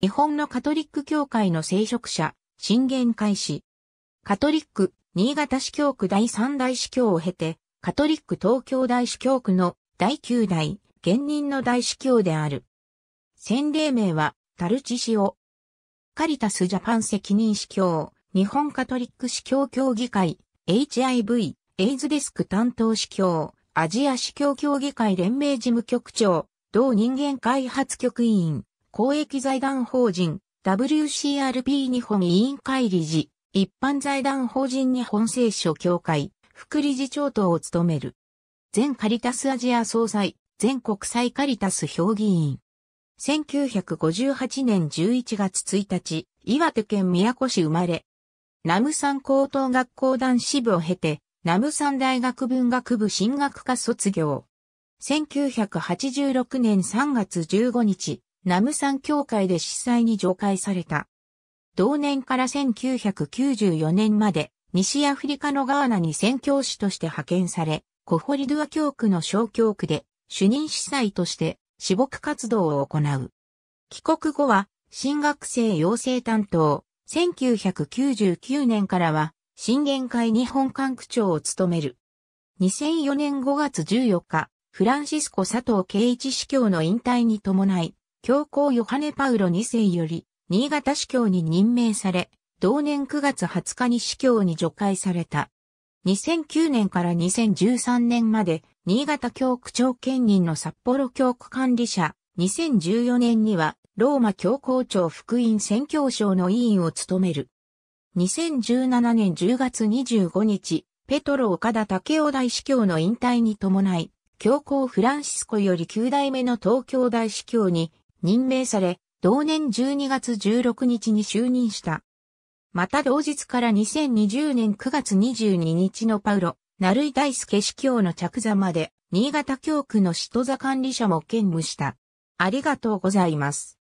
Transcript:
日本のカトリック教会の聖職者、信玄開始。カトリック、新潟市教区第三大司教を経て、カトリック東京大司教区の第9代、現任の大司教である。洗礼名は、タルチシオ。カリタスジャパン責任司教、日本カトリック司教協議会、HIV、エイズデスク担当司教、アジア司教協議会連盟事務局長、同人間開発局委員。公益財団法人 WCRP 日本委員会理事、一般財団法人日本聖書協会、副理事長等を務める。全カリタスアジア総裁、全国際カリタス評議員。1958年11月1日、岩手県宮古市生まれ。ナムサン高等学校男子部を経て、ナムサン大学文学部進学科卒業。1986年3月15日、ナムサン協会で司祭に上会された。同年から1994年まで西アフリカのガーナに宣教師として派遣され、コホリドゥア教区の小教区で主任司祭として私牧活動を行う。帰国後は新学生養成担当、1999年からは新玄会日本管区長を務める。2004年5月14日、フランシスコ佐藤圭一司教の引退に伴い、教皇ヨハネ・パウロ2世より、新潟司教に任命され、同年9月20日に司教に除会された。2009年から2013年まで、新潟教区長兼任の札幌教区管理者、2014年には、ローマ教皇庁福音宣教省の委員を務める。2017年10月25日、ペトロ岡田武雄大司教の引退に伴い、教皇フランシスコより9代目の東京大司教に任命され、同年12月16日に就任した。また同日から2020年9月22日のパウロ、ナルイ大輔司教の着座まで、新潟教区の首都座管理者も兼務した。ありがとうございます。